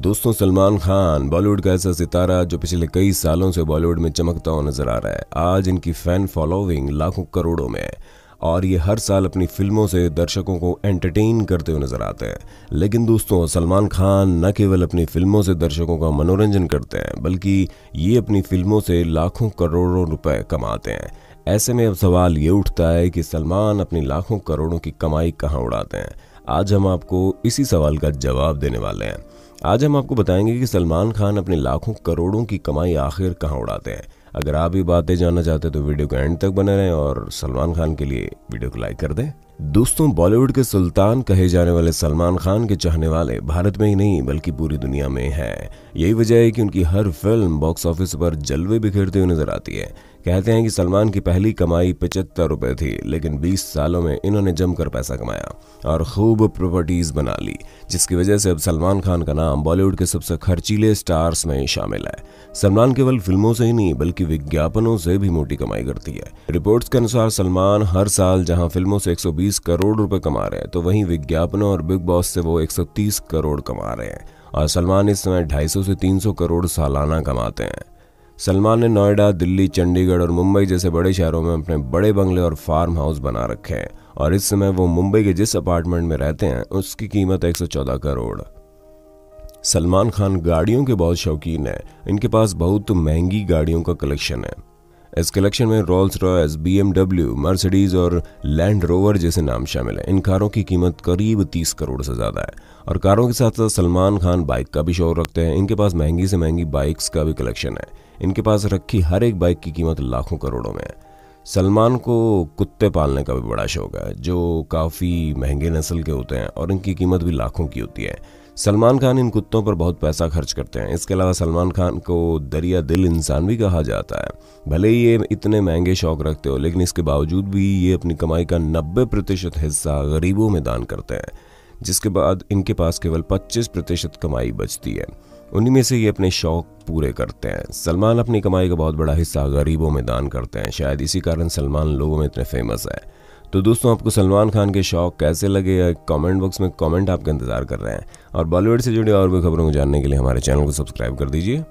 दोस्तों सलमान खान बॉलीवुड का ऐसा सितारा जो पिछले कई सालों से बॉलीवुड में चमकता हुआ नजर आ रहा है आज इनकी फैन फॉलोइंग लाखों करोड़ों में है और ये हर साल अपनी फिल्मों से दर्शकों को एंटरटेन करते हुए नजर आते हैं लेकिन दोस्तों सलमान खान न केवल अपनी फिल्मों से दर्शकों का मनोरंजन करते हैं बल्कि ये अपनी फिल्मों से लाखों करोड़ों रुपए कमाते हैं ऐसे में अब सवाल ये उठता है कि सलमान अपनी लाखों करोड़ों की कमाई कहाँ उड़ाते हैं आज हम आपको इसी सवाल का जवाब देने वाले हैं आज हम आपको बताएंगे कि सलमान खान अपने लाखों करोड़ों की कमाई आखिर कहाँ उड़ाते हैं अगर आप ये बातें जानना चाहते हैं तो वीडियो को एंड तक बने रहें और सलमान खान के लिए वीडियो को लाइक कर दें दोस्तों बॉलीवुड के सुल्तान कहे जाने वाले सलमान खान के चाहने वाले भारत में ही नहीं बल्कि पूरी दुनिया में हैं यही वजह है कि उनकी हर फिल्म बॉक्स ऑफिस पर जलवे बिखेरते हुए नजर आती है कहते हैं कि सलमान की पहली कमाई पचहत्तर रुपए थी लेकिन 20 सालों में इन्होंने जमकर पैसा कमाया और खूब प्रॉपर्टीज बना ली जिसकी वजह से अब सलमान खान का नाम बॉलीवुड के सबसे खर्चीले स्टार्स में शामिल है सलमान केवल फिल्मों से ही नहीं बल्कि विज्ञापनों से भी मोटी कमाई करती है रिपोर्ट्स के अनुसार सलमान हर साल जहां फिल्मों से 120 120 करोड़ रुपए कमा रहे हैं तो वहीं विज्ञापनों और बिग बॉस से वो 130 करोड़ कमा रहे हैं और सलमान इस समय 250 से 300 करोड़ सालाना कमाते हैं सलमान ने नोएडा दिल्ली चंडीगढ़ और मुंबई जैसे बड़े शहरों में अपने बड़े बंगले और फार्म हाउस बना रखे हैं और इस समय वो मुंबई के जिस अपार्टमेंट में रहते हैं उसकी कीमत 114 करोड़ सलमान खान गाड़ियों के बहुत शौकीन हैं इनके पास बहुत महंगी गाड़ियों का कलेक्शन है इस कलेक्शन में रोल्स रॉयस बी मर्सिडीज और लैंड रोवर जैसे नाम शामिल हैं इन कारों की कीमत करीब 30 करोड़ से ज़्यादा है और कारों के साथ साथ सलमान खान बाइक का भी शौर रखते हैं इनके पास महंगी से महंगी बाइक्स का भी कलेक्शन है इनके पास रखी हर एक बाइक की कीमत लाखों करोड़ों में है सलमान को कुत्ते पालने का भी बड़ा शौक है जो काफ़ी महंगे नस्ल के होते हैं और इनकी कीमत भी लाखों की होती है सलमान खान इन कुत्तों पर बहुत पैसा खर्च करते हैं इसके अलावा सलमान खान को दरिया दिल इंसान भी कहा जाता है भले ही ये इतने महंगे शौक रखते हो लेकिन इसके बावजूद भी ये अपनी कमाई का नब्बे प्रतिशत हिस्सा गरीबों में दान करते हैं जिसके बाद इनके पास केवल 25 प्रतिशत कमाई बचती है उन्हीं में से ये अपने शौक पूरे करते हैं सलमान अपनी कमाई का बहुत बड़ा हिस्सा गरीबों में दान करते हैं शायद इसी कारण सलमान लोगों में इतने फेमस है तो दोस्तों आपको सलमान खान के शौक कैसे लगे कमेंट बॉक्स में कमेंट आपका इंतजार कर रहे हैं और बॉलीवुड से जुड़ी और भी खबरों को जानने के लिए हमारे चैनल को सब्सक्राइब कर दीजिए